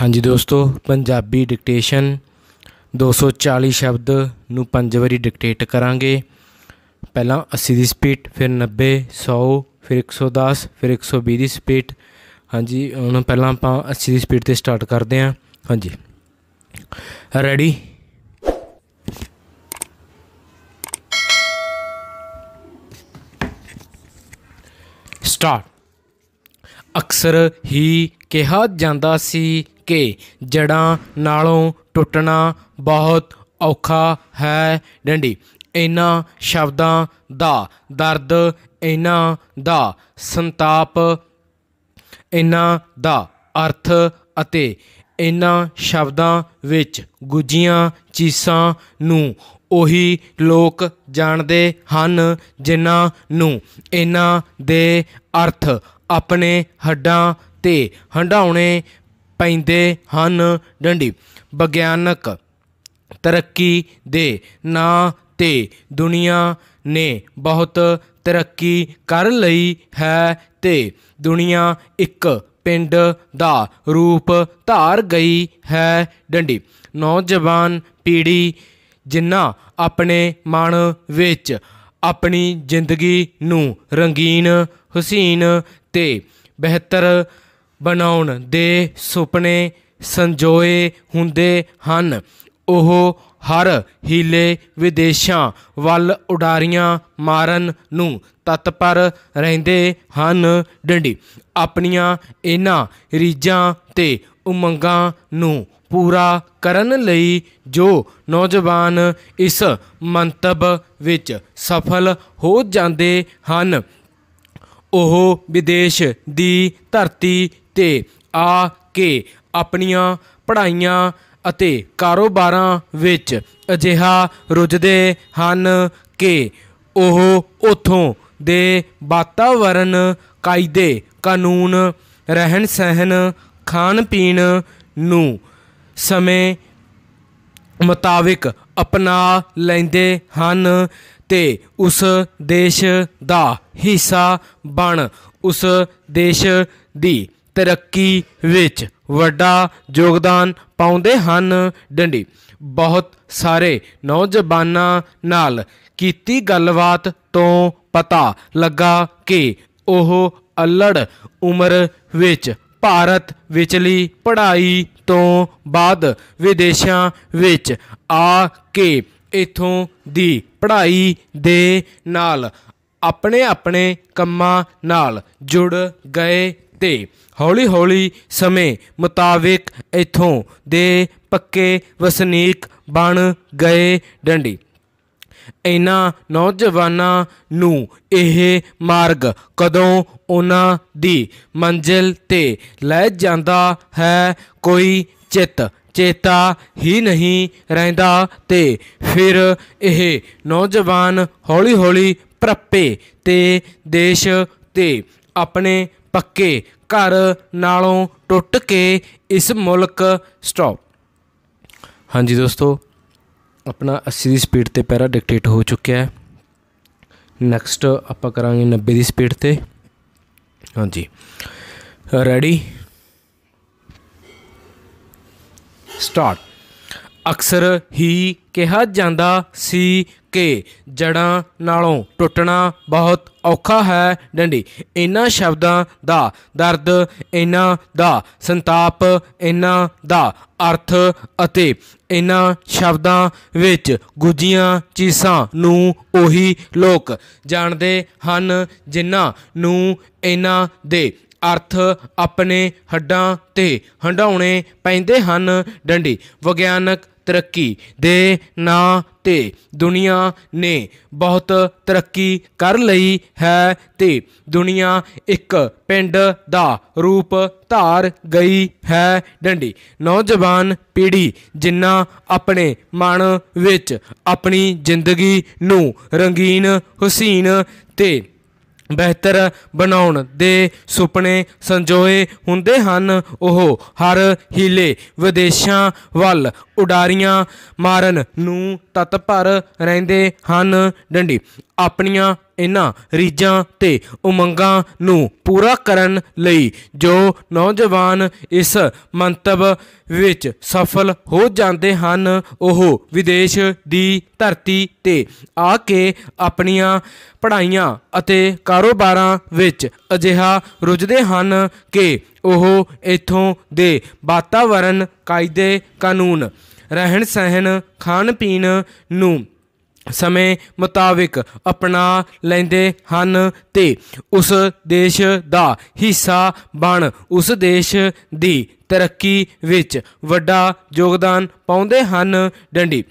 ਹਾਂਜੀ ਦੋਸਤੋ ਪੰਜਾਬੀ ਡਿਕਟੇਸ਼ਨ 240 ਸ਼ਬਦ ਨੂੰ ਪੰਜ ਵਾਰੀ ਡਿਕਟੇਟ ਕਰਾਂਗੇ ਪਹਿਲਾਂ 80 ਦੀ ਸਪੀਡ ਫਿਰ 90 100 ਫਿਰ 110 ਫਿਰ 120 ਦੀ ਸਪੀਡ ਹਾਂਜੀ ਹੁਣ ਪਹਿਲਾਂ ਆਪਾਂ 80 ਦੀ ਸਪੀਡ ਤੇ ਸਟਾਰਟ ਕਰਦੇ ਹਾਂ ਹਾਂਜੀ ਰੈਡੀ ਸਟਾਰਟ ਅਕਸਰ ਹੀ ਕਿਹਾ ਜਾਂਦਾ ਸੀ ਕਰਕੇ ਜੜਾਂ ਨਾਲੋਂ ਟੁੱਟਣਾ ਬਹੁਤ ਔਖਾ ਹੈ ਡੰਡੀ ਇਨ੍ਹਾਂ ਸ਼ਬਦਾਂ ਦਾ ਦਰਦ ਇਨ੍ਹਾਂ ਦਾ ਸੰਤਾਪ ਇਨ੍ਹਾਂ ਦਾ ਅਰਥ ਅਤੇ ਇਨ੍ਹਾਂ ਸ਼ਬਦਾਂ ਵਿੱਚ ਗੁੱਜੀਆਂ ਚੀਸਾਂ ਨੂੰ ਉਹੀ ਲੋਕ ਜਾਣਦੇ ਹਨ ਜਿਨ੍ਹਾਂ ਨੂੰ ਇਨ੍ਹਾਂ ਦੇ ਅਰਥ ਆਪਣੇ ਹੱਡਾਂ ਤੇ ਹੰਡਾਉਣੇ ਪੈਂਦੇ ਹਨ ਡੰਡੀ ਵਿਗਿਆਨਕ ਤਰੱਕੀ ਦੇ ਨਾਂ ਤੇ ਦੁਨੀਆ ਨੇ ਬਹੁਤ ਤਰੱਕੀ ਕਰ ਲਈ ਹੈ ਤੇ ਦੁਨੀਆ ਇੱਕ ਪਿੰਡ ਦਾ ਰੂਪ ਧਾਰ ਗਈ ਹੈ ਡੰਡੀ ਨੌਜਵਾਨ ਪੀੜੀ ਜਿਨ੍ਹਾਂ ਆਪਣੇ ਮਨ ਵਿੱਚ ਆਪਣੀ ਜ਼ਿੰਦਗੀ ਨੂੰ ਰੰਗੀਨ ਹੁਸੀਨ ਤੇ ਬਿਹਤਰ ਬਣਾਉਣ ਦੇ ਸੁਪਨੇ ਸੰਜੋਏ ਹੁੰਦੇ ਹਨ ਉਹ ਹਰ ਹੀਲੇ ਵਿਦੇਸ਼ਾਂ ਵੱਲ ਉਡਾਰੀਆਂ ਮਾਰਨ ਨੂੰ ਤਤਪਰ ਰਹਿੰਦੇ ਹਨ ਡੰਡੀ ਆਪਣੀਆਂ ਇਹਨਾਂ ਰੀਜਾਂ ਤੇ ਉਮੰਗਾਂ ਨੂੰ ਪੂਰਾ ਕਰਨ ਲਈ ਜੋ ਨੌਜਵਾਨ ਇਸ ਮੰਤਵ ਵਿੱਚ ਸਫਲ ਹੋ ਜਾਂਦੇ ਹਨ ਉਹ ਵਿਦੇਸ਼ ਦੀ ਧਰਤੀ ਤੇ ਆ ਕੇ ਆਪਣੀਆਂ ਪੜ੍ਹਾਈਆਂ ਅਤੇ ਕਾਰੋਬਾਰਾਂ ਵਿੱਚ ਅਜਿਹਾ ਰੁੱਝਦੇ ਹਨ ਕਿ ਉਹ ਉਥੋਂ ਦੇ ਵਾਤਾਵਰਣ ਕਾਇਦੇ ਕਾਨੂੰਨ ਰਹਿਣ ਸਹਿਣ ਖਾਣ ਪੀਣ ਨੂੰ ਸਮੇਂ ਮੁਤਾਬਿਕ ਅਪਣਾ ਲੈਂਦੇ ਹਨ ਤੇ ਉਸ ਦੇਸ਼ ਦਾ ਹਿੱਸਾ ਬਣ ਉਸ ਦੇਸ਼ ਦੀ ਤਰੱਕੀ ਵਿੱਚ ਵੱਡਾ ਯੋਗਦਾਨ ਪਾਉਂਦੇ ਹਨ ਡੰਡੀ ਬਹੁਤ ਸਾਰੇ ਨੌਜਵਾਨਾਂ ਨਾਲ ਕੀਤੀ ਗੱਲਬਾਤ ਤੋਂ ਪਤਾ ਲੱਗਾ ਕਿ ਉਹ ਅਲੜ ਉਮਰ ਵਿੱਚ ਭਾਰਤ ਵਿਚਲੀ ਪੜ੍ਹਾਈ ਤੋਂ ਬਾਅਦ ਵਿਦੇਸ਼ਾਂ ਵਿੱਚ ਆ ਕੇ ਇਥੋਂ ਦੀ ਪੜ੍ਹਾਈ ਦੇ ਨਾਲ ਆਪਣੇ ਆਪਣੇ ਕੰਮਾਂ ਨਾਲ ਜੁੜ ਗਏ ਤੇ ਹੌਲੀ-ਹੌਲੀ ਸਮੇਂ ਮੁਤਾਬਿਕ ਇਥੋਂ ਦੇ ਪੱਕੇ ਵਸਨੀਕ ਬਣ ਗਏ ਡੰਡੀ ਇਨ੍ਹਾਂ ਨੌਜਵਾਨਾਂ ਨੂੰ ਇਹ ਮਾਰਗ ਕਦੋਂ ਉਹਨਾਂ ਦੀ ਮੰਜ਼ਿਲ ਤੇ ਲੈ ਜਾਂਦਾ ਹੈ ਕੋਈ ਚਿੱਤ ਚੇਤਾ ਹੀ ਨਹੀਂ ਰਹਿੰਦਾ ਤੇ ਫਿਰ ਇਹ ਨੌਜਵਾਨ ਹੌਲੀ-ਹੌਲੀ ਪ੍ਰੱਪੇ ਤੇ ਦੇਸ਼ ਤੇ ਆਪਣੇ ਪੱਕੇ ਘਰ ਨਾਲੋਂ ਟੁੱਟ ਕੇ ਇਸ ਮੁਲਕ ਸਟਾਪ ਹਾਂਜੀ ਦੋਸਤੋ ਆਪਣਾ 80 ਦੀ ਸਪੀਡ ਤੇ ਪੈਰਾ ਡਿਕਟੇਟ ਹੋ ਚੁੱਕਿਆ ਹੈ ਨੈਕਸਟ ਆਪਾਂ ਕਰਾਂਗੇ 90 ਦੀ ਸਪੀਡ ਤੇ ਹਾਂਜੀ ਰੈਡੀ ਸਟਾਰਟ ਅਕਸਰ ਹੀ ਕਿਹਾ ਜਾਂਦਾ ਸੀ ਕਿ ਜੜਾਂ ਨਾਲੋਂ ਟੁੱਟਣਾ ਬਹੁਤ ਔਖਾ ਹੈ ਡੰਡੀ ਇਨ੍ਹਾਂ ਸ਼ਬਦਾਂ ਦਾ ਦਰਦ ਇਨ੍ਹਾਂ ਦਾ ਸੰਤਾਪ ਇਨ੍ਹਾਂ ਦਾ ਅਰਥ ਅਤੇ ਇਨ੍ਹਾਂ ਸ਼ਬਦਾਂ ਵਿੱਚ ਗੁੱਜੀਆਂ ਚੀਸਾਂ ਨੂੰ ਉਹੀ ਲੋਕ ਜਾਣਦੇ ਹਨ ਜਿਨ੍ਹਾਂ ਨੂੰ ਇਨ੍ਹਾਂ ਦੇ ਅਰਥ ਆਪਣੇ ਹੱਡਾਂ ਤੇ ਹੰਡਾਉਣੇ ਪੈਂਦੇ ਹਨ ਡੰਡੀ ਵਿਗਿਆਨਕ ਤਰੱਕੀ ਦੇ ਨਾਂ ਤੇ ਦੁਨੀਆ ਨੇ ਬਹੁਤ ਤਰੱਕੀ ਕਰ ਲਈ ਹੈ ਤੇ ਦੁਨੀਆ ਇੱਕ ਪਿੰਡ ਦਾ ਰੂਪ ਧਾਰ ਗਈ ਹੈ ਡੰਡੀ ਨੌਜਵਾਨ ਪੀੜ੍ਹੀ ਜਿਨ੍ਹਾਂ ਆਪਣੇ ਮਨ ਵਿੱਚ ਆਪਣੀ ਜ਼ਿੰਦਗੀ ਨੂੰ ਰੰਗੀਨ ਹੁਸੀਨ ਤੇ ਬਿਹਤਰ ਬਣਾਉਣ ਦੇ ਸੁਪਨੇ ਸੰਜੋਏ ਹੁੰਦੇ ਹਨ ਉਹ ਹਰ ਹੀਲੇ ਵਿਦੇਸ਼ਾਂ ਵੱਲ ਉਡਾਰੀਆਂ ਮਾਰਨ ਨੂੰ ਤਤਪਰ ਰਹਿੰਦੇ ਹਨ ਡੰਡੀ ਆਪਣੀਆਂ ਇਹਨਾਂ ਰੀਜਾਂ ਤੇ ਉਮੰਗਾਂ ਨੂੰ ਪੂਰਾ ਕਰਨ ਲਈ ਜੋ ਨੌਜਵਾਨ ਇਸ ਮੰਤਵ ਵਿੱਚ ਸਫਲ ਹੋ ਜਾਂਦੇ ਹਨ ਉਹ ਵਿਦੇਸ਼ ਦੀ ਧਰਤੀ ਤੇ ਆ ਕੇ ਆਪਣੀਆਂ ਪੜ੍ਹਾਈਆਂ ਅਤੇ ਕਾਰੋਬਾਰਾਂ ਵਿੱਚ ਅਜਿਹਾ ਰੁੱਝਦੇ ਹਨ ਕਿ ਉਹ ਇਥੋਂ ਦੇ ਵਾਤਾਵਰਣ ਕਾਇਦੇ ਕਾਨੂੰਨ ਰਹਿਣ ਸਹਿਣ ਖਾਣ ਪੀਣ ਨੂੰ ਸਮੇਂ ਮੁਤਾਬਿਕ ਆਪਣਾ ਲੈਂਦੇ ਹਨ ਤੇ ਉਸ ਦੇਸ਼ ਦਾ ਹਿੱਸਾ ਬਣ ਉਸ ਦੇਸ਼ ਦੀ ਤਰੱਕੀ ਵਿੱਚ ਵੱਡਾ ਯੋਗਦਾਨ ਪਾਉਂਦੇ ਹਨ ਡੰਡੀ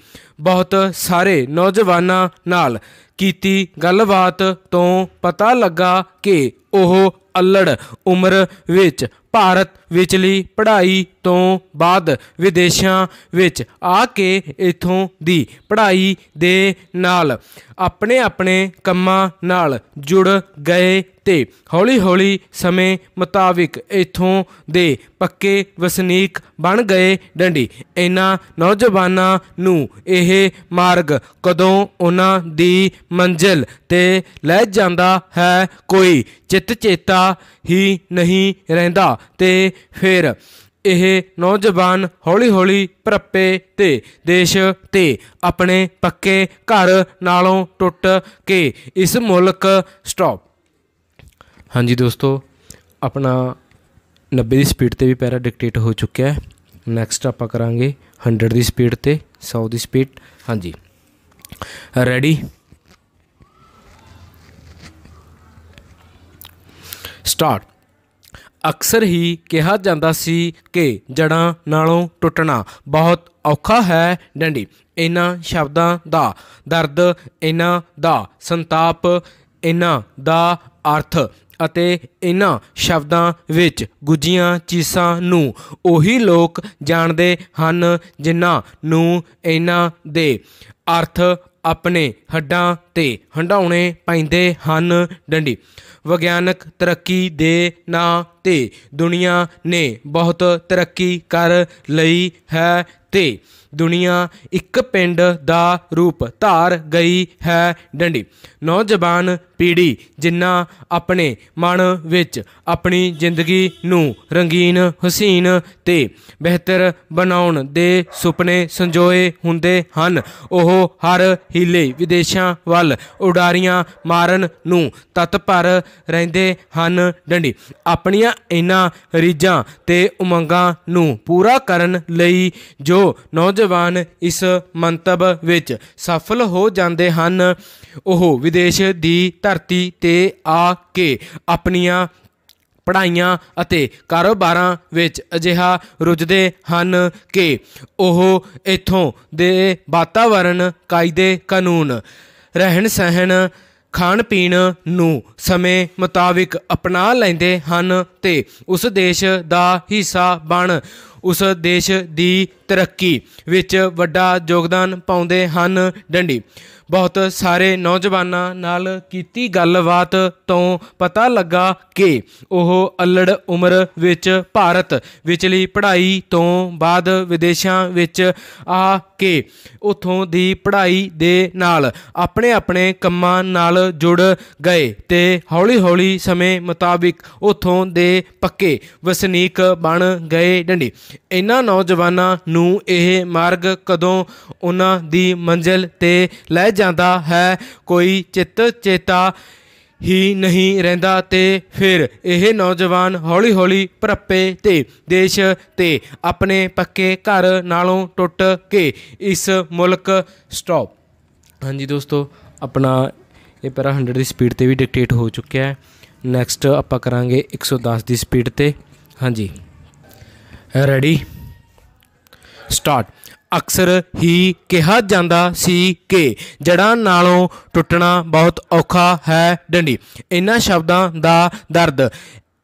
ਬਹੁਤ ਸਾਰੇ ਨੌਜਵਾਨਾਂ ਨਾਲ ਕੀਤੀ ਗੱਲਬਾਤ ਤੋਂ ਪਤਾ ਲੱਗਾ ਕਿ ਉਹ ਅਲੜ ਉਮਰ ਵਿੱਚ ਭਾਰਤ ਵਿਚਲੀ ਪੜ੍ਹਾਈ ਤੋਂ ਬਾਅਦ ਵਿਦੇਸ਼ਾਂ ਵਿੱਚ ਆ ਕੇ ਇਥੋਂ ਦੀ ਪੜ੍ਹਾਈ ਦੇ ਨਾਲ ਆਪਣੇ ਆਪਣੇ ਕੰਮਾਂ ਨਾਲ ਜੁੜ ਗਏ ਤੇ ਹੌਲੀ-ਹੌਲੀ ਸਮੇਂ ਮੁਤਾਬਿਕ ਇਥੋਂ ਦੇ ਪੱਕੇ ਵਸਨੀਕ ਬਣ ਗਏ ਡੰਡੀ ਇਹਨਾਂ ਨੌਜਵਾਨਾਂ ਨੂੰ ਇਹ ਮਾਰਗ ਕਦੋਂ ਉਹਨਾਂ ਦੀ ਮੰਜ਼ਿਲ ਤੇ ਲੈ ਜਾਂਦਾ ਹੈ ਕੋਈ ਚਿੱਤ ਚੇਤਾ ਹੀ ਨਹੀਂ ਰਹਿੰਦਾ ਤੇ ਫਿਰ ਇਹ ਨੌਜਵਾਨ ਹੌਲੀ-ਹੌਲੀ ਪਰੱਪੇ ਤੇ ਦੇਸ਼ ਤੇ ਆਪਣੇ ਪੱਕੇ ਘਰ ਨਾਲੋਂ ਟੁੱਟ ਕੇ ਇਸ ਮੁਲਕ ਸਟਾਪ ਹਾਂਜੀ ਦੋਸਤੋ ਆਪਣਾ 90 ਦੀ ਸਪੀਡ ਤੇ ਵੀ ਪੈਰਾ ਡਿਕਟੇਟ ਹੋ ਚੁੱਕਿਆ ਹੈ ਨੈਕਸਟ ਆਪਾਂ ਕਰਾਂਗੇ 100 ਦੀ ਸਪੀਡ ਤੇ 100 ਦੀ ਸਪੀਡ ਹਾਂਜੀ ਰੈਡੀ ਸਟਾਰਟ ਅਕਸਰ ਹੀ ਕਿਹਾ ਜਾਂਦਾ ਸੀ ਕਿ ਜੜਾਂ ਨਾਲੋਂ ਟੁੱਟਣਾ ਬਹੁਤ ਔਖਾ ਹੈ ਡੰਡੀ ਇਹਨਾਂ ਸ਼ਬਦਾਂ ਦਾ ਦਰਦ ਇਹਨਾਂ ਦਾ ਸੰਤਾਪ ਇਹਨਾਂ ਦਾ ਅਰਥ ਅਤੇ ਇਹਨਾਂ ਸ਼ਬਦਾਂ ਵਿੱਚ ਗੁੱਜੀਆਂ ਚੀਸਾਂ ਨੂੰ ਉਹੀ ਲੋਕ ਜਾਣਦੇ ਹਨ ਜਿਨ੍ਹਾਂ ਨੂੰ ਇਹਨਾਂ ਦੇ ਅਰਥ ਆਪਣੇ ਹੱਡਾਂ ਤੇ ਹੰਡਾਉਣੇ ਪੈਂਦੇ ਹਨ ਡੰਡੀ ਵਿਗਿਆਨਕ ਤਰੱਕੀ ਦੇ ਨਾਂ ਤੇ ਦੁਨੀਆ ਨੇ ਬਹੁਤ ਤਰੱਕੀ ਕਰ ਲਈ ਹੈ ਤੇ ਦੁਨੀਆ ਇੱਕ ਪਿੰਡ ਦਾ ਰੂਪ ਧਾਰ ਗਈ ਹੈ ਡੰਡੀ ਨੌਜਵਾਨ ਪੀੜੀ ਜਿਨ੍ਹਾਂ ਆਪਣੇ ਮਨ ਵਿੱਚ ਆਪਣੀ ਜ਼ਿੰਦਗੀ ਨੂੰ ਰੰਗੀਨ ਹਸੀਨ ਤੇ ਬਿਹਤਰ ਬਣਾਉਣ ਦੇ ਸੁਪਨੇ ਸੰਜੋਏ ਹੁੰਦੇ ਹਨ ਉਹ ਹਰ ਹੀਲੇ ਵਿਦੇਸ਼ਾਂ ਵੱਲ ਉਡਾਰੀਆਂ ਮਾਰਨ ਨੂੰ ਤਤਪਰ ਰਹਿੰਦੇ ਹਨ ਡੰਡੀ ਆਪਣੀਆਂ ਇਹਨਾਂ ਰੀਜਾਂ ਤੇ ਉਮੰਗਾਂ ਨੂੰ ਪੂਰਾ ਕਰਨ ਲਈ ਜੋ ਨੌਜਵਾਨ ਇਸ ਮੰਤਵ ਵਿੱਚ ਸਫਲ ਹੋ ਜਾਂਦੇ ਹਨ ਉਹ ਵਿਦੇਸ਼ ਦੀ ਧਰਤੀ ਤੇ ਆ ਕੇ ਆਪਣੀਆਂ ਪੜਾਈਆਂ ਅਤੇ ਕਾਰੋਬਾਰਾਂ ਵਿੱਚ ਅਜਿਹਾ ਰੁੱਝਦੇ ਹਨ ਕਿ ਉਹ ਇਥੋਂ ਦੇ ਵਾਤਾਵਰਣ ਕਾਇਦੇ ਕਾਨੂੰਨ ਰਹਿਣ ਸਹਿਣ ਖਾਣ ਪੀਣ ਨੂੰ ਸਮੇਂ ਮੁਤਾਬਿਕ ਅਪਣਾ ਲੈਂਦੇ ਹਨ ਤੇ ਉਸ ਦੇਸ਼ ਦਾ ਹਿੱਸਾ ਬਣ ਉਸ ਦੇਸ਼ ਦੀ ਤਰੱਕੀ ਵਿੱਚ ਵੱਡਾ ਯੋਗਦਾਨ ਪਾਉਂਦੇ ਹਨ ਡੰਡੀ ਬਹੁਤ ਸਾਰੇ ਨੌਜਵਾਨਾਂ ਨਾਲ ਕੀਤੀ ਗੱਲਬਾਤ ਤੋਂ ਪਤਾ ਲੱਗਾ ਕਿ ਉਹ ਅਲੜ ਉਮਰ ਵਿੱਚ ਭਾਰਤ ਵਿਚਲੀ ਪੜ੍ਹਾਈ ਤੋਂ ਬਾਅਦ ਵਿਦੇਸ਼ਾਂ ਵਿੱਚ ਆ ਕੇ ਉਥੋਂ ਦੀ ਪੜ੍ਹਾਈ ਦੇ ਨਾਲ ਆਪਣੇ ਆਪਣੇ ਕੰਮਾਂ ਨਾਲ ਜੁੜ ਗਏ ਤੇ ਹੌਲੀ-ਹੌਲੀ ਸਮੇਂ ਮੁਤਾਬਿਕ ਉਥੋਂ ਦੇ ਪੱਕੇ ਵਸਨੀਕ ਬਣ ਗਏ ਡੰਡੀ ਇਹਨਾਂ ਨੌਜਵਾਨਾਂ ਨੂੰ ਇਹ ਮਾਰਗ ਕਦੋਂ ਉਹਨਾਂ ਦੀ ਮੰਜ਼ਿਲ ਤੇ ਲੈ ਜਾਂਦਾ ਹੈ ਕੋਈ ਚਿੱਤ ਚੇਤਾ ਹੀ ਨਹੀਂ ਰਹਿੰਦਾ ਤੇ ਫਿਰ ਇਹ ਨੌਜਵਾਨ ਹੌਲੀ-ਹੌਲੀ ਪਰੱਪੇ ਤੇ ਦੇਸ਼ ਤੇ ਆਪਣੇ ਪੱਕੇ ਘਰ ਨਾਲੋਂ ਟੁੱਟ ਕੇ ਇਸ ਮੁਲਕ ਸਟਾਪ ਹਾਂਜੀ ਦੋਸਤੋ ਆਪਣਾ ਇਹ ਪੈਰਾ 100 ਦੀ ਸਪੀਡ ਤੇ ਵੀ ਡਿਕਟੇਟ ਹੋ ਚੁੱਕਿਆ ਹੈ ਨੈਕਸਟ ਆਪਾਂ ਕਰਾਂਗੇ 110 ਦੀ ਸਪੀਡ ਤੇ ਹਾਂਜੀ ਰੈਡੀ ਸਟਾਰਟ ਅਕਸਰ ਹੀ ਕਿਹਾ ਜਾਂਦਾ ਸੀ ਕਿ ਜੜਾਂ ਨਾਲੋਂ ਟੁੱਟਣਾ ਬਹੁਤ ਔਖਾ ਹੈ ਡੰਡੀ ਇਹਨਾਂ ਸ਼ਬਦਾਂ ਦਾ ਦਰਦ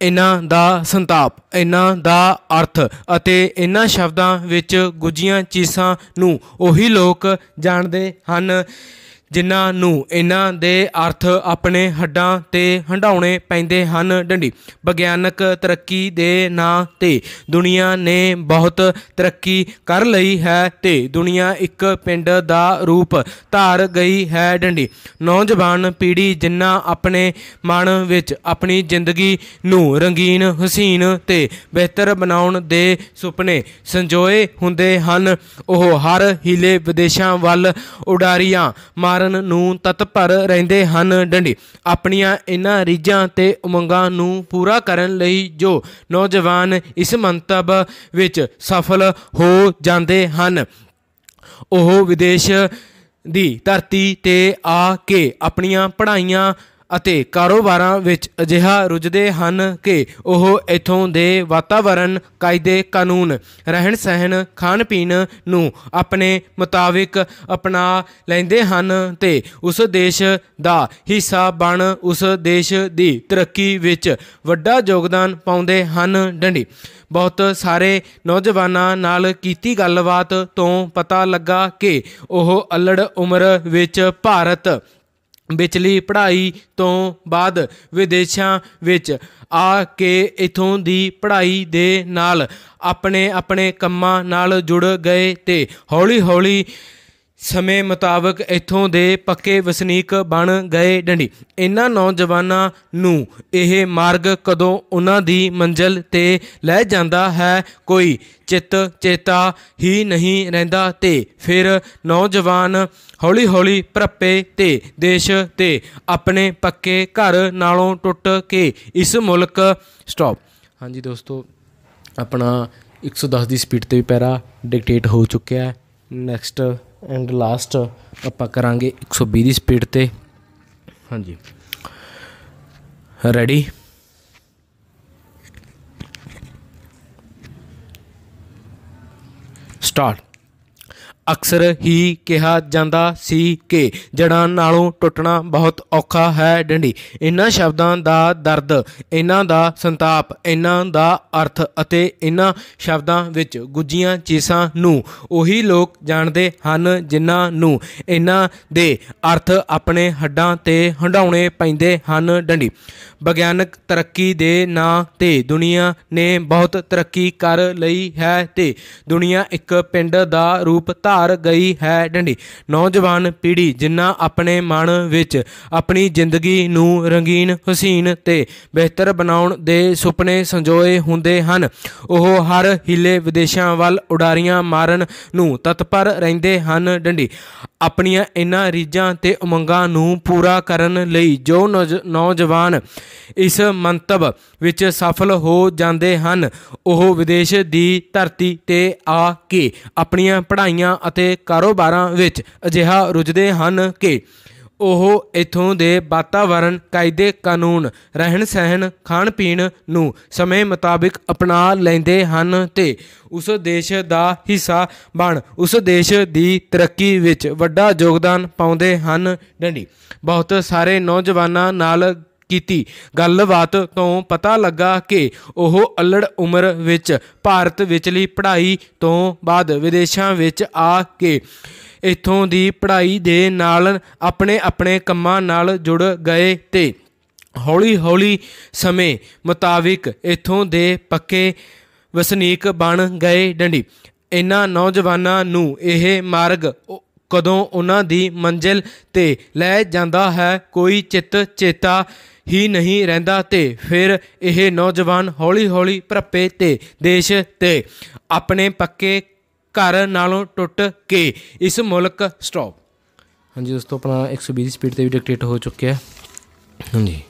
ਇਹਨਾਂ ਦਾ ਸੰਤਾਪ ਇਹਨਾਂ ਦਾ ਅਰਥ ਅਤੇ ਇਹਨਾਂ ਸ਼ਬਦਾਂ ਵਿੱਚ ਗੁੱਜੀਆਂ ਚੀਸਾਂ ਨੂੰ ਉਹੀ ਲੋਕ ਜਾਣਦੇ ਹਨ ਜਿਨ੍ਹਾਂ ਨੂੰ ਇਹਨਾਂ ਦੇ ਅਰਥ ਆਪਣੇ ਹੱਡਾਂ ਤੇ ਹੰਡਾਉਣੇ ਪੈਂਦੇ ਹਨ ਡੰਡੀ ਵਿਗਿਆਨਕ ਤਰੱਕੀ ਦੇ ਨਾਂ ਤੇ ਦੁਨੀਆ ਨੇ ਬਹੁਤ ਤਰੱਕੀ ਕਰ ਲਈ ਹੈ ਤੇ ਦੁਨੀਆ ਇੱਕ ਪਿੰਡ ਦਾ ਰੂਪ ਧਾਰ ਗਈ ਹੈ ਡੰਡੀ ਨੌਜਵਾਨ ਪੀੜ੍ਹੀ ਜਿਨ੍ਹਾਂ ਆਪਣੇ ਮਨ ਵਿੱਚ ਆਪਣੀ ਜ਼ਿੰਦਗੀ ਨੂੰ ਰੰਗੀਨ ਹਸੀਨ ਤੇ ਬਿਹਤਰ ਬਣਾਉਣ ਦੇ ਸੁਪਨੇ ਸੰਜੋਏ ਹੁੰਦੇ ਹਨ ਉਹ ਹਰ ਹਿਲੇ ਵਿਦੇਸ਼ਾਂ ਵੱਲ ਉਡਾਰੀਆਂ ਮਾਰ ਕਰਨ ਨੂੰ ਤਤਪਰ ਰਹਿੰਦੇ ਹਨ ਡੰਡੀ ਆਪਣੀਆਂ ਇਹਨਾਂ ਰੀਝਾਂ ਤੇ ਉਮੰਗਾਂ ਨੂੰ ਪੂਰਾ ਕਰਨ ਲਈ ਜੋ ਨੌਜਵਾਨ ਇਸ ਮੰਤਵ ਵਿੱਚ ਸਫਲ ਹੋ ਜਾਂਦੇ ਹਨ ਉਹ ਵਿਦੇਸ਼ ਦੀ ਧਰਤੀ ਤੇ ਆ ਕੇ ਆਪਣੀਆਂ ਪੜ੍ਹਾਈਆਂ ਅਤੇ ਕਾਰੋਬਾਰਾਂ ਵਿੱਚ ਅਜਿਹਾ ਰੁਝਦੇ ਹਨ ਕਿ ਉਹ ਇਥੋਂ ਦੇ ਵਾਤਾਵਰਣ ਕਾਇਦੇ ਕਾਨੂੰਨ ਰਹਿਣ ਸਹਿਣ ਖਾਣ ਪੀਣ ਨੂੰ ਆਪਣੇ ਮੁਤਾਬਿਕ ਅਪਣਾ ਲੈਂਦੇ ਹਨ ਤੇ ਉਸ ਦੇਸ਼ ਦਾ ਹਿੱਸਾ ਬਣ ਉਸ ਦੇਸ਼ ਦੀ ਤਰੱਕੀ ਵਿੱਚ ਵੱਡਾ ਯੋਗਦਾਨ ਪਾਉਂਦੇ ਹਨ ਡੰਡੀ ਬਹੁਤ ਸਾਰੇ ਨੌਜਵਾਨਾਂ ਨਾਲ ਕੀਤੀ ਗੱਲਬਾਤ ਤੋਂ ਪਤਾ ਲੱਗਾ ਕਿ ਉਹ ਅਲੜ ਉਮਰ ਵਿੱਚ ਭਾਰਤ ਵਿਚਲੀ ਪੜ੍ਹਾਈ ਤੋਂ ਬਾਅਦ ਵਿਦੇਸ਼ਾਂ ਵਿੱਚ ਆ ਕੇ ਇਥੋਂ ਦੀ ਪੜ੍ਹਾਈ ਦੇ ਨਾਲ ਆਪਣੇ ਆਪਣੇ ਕੰਮਾਂ ਨਾਲ ਜੁੜ ਗਏ ਤੇ ਹੌਲੀ-ਹੌਲੀ ਸਮੇਂ ਮੁਤਾਬਕ ਇੱਥੋਂ ਦੇ ਪੱਕੇ ਵਸਨੀਕ ਬਣ ਗਏ ਡੰਡੀ ਇਹਨਾਂ ਨੌਜਵਾਨਾਂ ਨੂੰ ਇਹ ਮਾਰਗ ਕਦੋਂ ਉਹਨਾਂ ਦੀ ਮੰਜ਼ਲ ਤੇ ਲੈ ਜਾਂਦਾ ਹੈ ਕੋਈ ਚਿੱਤ ਚੇਤਾ ਹੀ ਨਹੀਂ ਰਹਿੰਦਾ ਤੇ ਫਿਰ ਨੌਜਵਾਨ ਹੌਲੀ-ਹੌਲੀ ਪਰਪੇ ਤੇ ਦੇਸ਼ ਤੇ ਆਪਣੇ ਪੱਕੇ ਘਰ ਨਾਲੋਂ ਟੁੱਟ ਕੇ ਇਸ ਮੁਲਕ ਸਟਾਪ ਹਾਂਜੀ ਦੋਸਤੋ ਆਪਣਾ 110 ਦੀ ਸਪੀਡ ਤੇ ਵੀ ਪੈਰਾ ਡਿਕਟੇਟ ਹੋ ਚੁੱਕਿਆ ਹੈ ਨੈਕਸਟ एंड लास्ट आप करा एक सौ भी स्पीड पर हाँ जी रेडी स्टार्ट ਅਕਸਰ ਹੀ ਕਿਹਾ ਜਾਂਦਾ ਸੀ ਕਿ ਜੜਾਂ ਨਾਲੋਂ ਟੁੱਟਣਾ ਬਹੁਤ ਔਖਾ ਹੈ ਡੰਡੀ ਇਹਨਾਂ ਸ਼ਬਦਾਂ ਦਾ ਦਰਦ ਇਹਨਾਂ ਦਾ ਸੰਤਾਪ ਇਹਨਾਂ ਦਾ ਅਰਥ ਅਤੇ ਇਹਨਾਂ ਸ਼ਬਦਾਂ ਵਿੱਚ ਗੁੱਜੀਆਂ ਚੀਸਾਂ ਨੂੰ ਉਹੀ ਲੋਕ ਜਾਣਦੇ ਹਨ ਜਿਨ੍ਹਾਂ ਨੂੰ ਇਹਨਾਂ ਦੇ ਅਰਥ ਆਪਣੇ ਹੱਡਾਂ ਤੇ ਹੰਡਾਉਣੇ ਪੈਂਦੇ ਹਨ ਡੰਡੀ ਵਿਗਿਆਨਕ ਤਰੱਕੀ ਦੇ ਨਾਂ ਤੇ ਦੁਨੀਆ ਨੇ ਬਹੁਤ ਤਰੱਕੀ ਕਰ ਲਈ ਹੈ ਤੇ ਦੁਨੀਆ ਇੱਕ ਪਿੰਡ ਦਾ ਰੂਪ ਧਾਰ ਗਈ ਹੈ ਡੰਡੀ ਨੌਜਵਾਨ ਪੀੜ੍ਹੀ ਜਿਨ੍ਹਾਂ ਆਪਣੇ ਮਨ ਵਿੱਚ ਆਪਣੀ ਜ਼ਿੰਦਗੀ ਨੂੰ ਰੰਗੀਨ ਹਸੀਨ ਤੇ ਬਿਹਤਰ ਬਣਾਉਣ ਦੇ ਸੁਪਨੇ ਸੰਜੋਏ ਹੁੰਦੇ ਹਨ ਉਹ ਹਰ ਹਿੱਲੇ ਵਿਦੇਸ਼ਾਂ ਵੱਲ ਉਡਾਰੀਆਂ ਮਾਰਨ ਨੂੰ ਤਤਪਰ ਰਹਿੰਦੇ ਹਨ ਡੰਡੀ ਆਪਣੀਆਂ ਇਹਨਾਂ ਰੀਝਾਂ ਤੇ ਉਮੰਗਾਂ ਨੂੰ ਪੂਰਾ ਕਰਨ ਲਈ ਜੋ ਨੌਜਵਾਨ ਇਸ ਮੰਤਵ ਵਿੱਚ ਸਫਲ ਹੋ ਜਾਂਦੇ ਹਨ ਉਹ ਵਿਦੇਸ਼ ਦੀ ਧਰਤੀ ਤੇ ਆ ਕੇ ਆਪਣੀਆਂ ਪੜ੍ਹਾਈਆਂ ਅਤੇ ਕਾਰੋਬਾਰਾਂ ਵਿੱਚ ਅਜਿਹਾ ਰੁੱਝਦੇ ਹਨ ਕਿ ਉਹ ਇਥੋਂ ਦੇ ਵਾਤਾਵਰਣ ਕਾਇਦੇ ਕਾਨੂੰਨ ਰਹਿਣ ਸਹਿਣ ਖਾਣ ਪੀਣ ਨੂੰ ਸਮੇਂ ਮੁਤਾਬਿਕ ਅਪਣਾ ਲੈਂਦੇ ਹਨ ਤੇ ਉਸ ਦੇਸ਼ ਦਾ ਹਿੱਸਾ ਬਣ ਉਸ ਦੇਸ਼ ਦੀ ਤਰੱਕੀ ਵਿੱਚ ਵੱਡਾ ਯੋਗਦਾਨ ਪਾਉਂਦੇ ਹਨ ਡੰਡੀ ਬਹੁਤ ਸਾਰੇ ਨੌਜਵਾਨਾਂ ਨਾਲ ਕੀਤੀ ਗੱਲਬਾਤ ਤੋਂ ਪਤਾ ਲੱਗਾ ਕਿ ਉਹ ਅਲੜ ਉਮਰ ਵਿੱਚ ਭਾਰਤ ਵਿੱਚਲੀ ਪੜ੍ਹਾਈ ਤੋਂ ਬਾਅਦ ਵਿਦੇਸ਼ਾਂ ਵਿੱਚ ਆ ਕੇ ਇੱਥੋਂ ਦੀ ਪੜ੍ਹਾਈ ਦੇ ਨਾਲ ਆਪਣੇ ਆਪਣੇ ਕੰਮਾਂ ਨਾਲ ਜੁੜ ਗਏ ਤੇ ਹੌਲੀ-ਹੌਲੀ ਸਮੇਂ ਮੁਤਾਬਿਕ ਇੱਥੋਂ ਦੇ ਪੱਕੇ ਵਸਨੀਕ ਬਣ ਗਏ ਡੰਡੀ ਇਹਨਾਂ ਨੌਜਵਾਨਾਂ ਨੂੰ ਇਹ ਮਾਰਗ ਕਦੋਂ ਉਹਨਾਂ ਦੀ ਮੰਜ਼ਿਲ ਤੇ ਲੈ ਜਾਂਦਾ ਹੈ ਕੋਈ ਚਿੱਤ ਚੇਤਾ ਹੀ ਨਹੀਂ ਰਹਿੰਦਾ ਤੇ ਫਿਰ ਇਹ ਨੌਜਵਾਨ ਹੌਲੀ-ਹੌਲੀ ਭਰਪੇ ਤੇ ਦੇਸ਼ ਤੇ ਆਪਣੇ ਪੱਕੇ ਘਰ ਨਾਲੋਂ ਟੁੱਟ ਕੇ ਇਸ ਮੁਲਕ ਸਟਾਪ ਹਾਂਜੀ ਦੋਸਤੋ ਆਪਣਾ 120 ਸਪੀਡ ਤੇ ਵੀ ਡਿਕਟੇਟ ਹੋ ਚੁੱਕਿਆ ਹਾਂਜੀ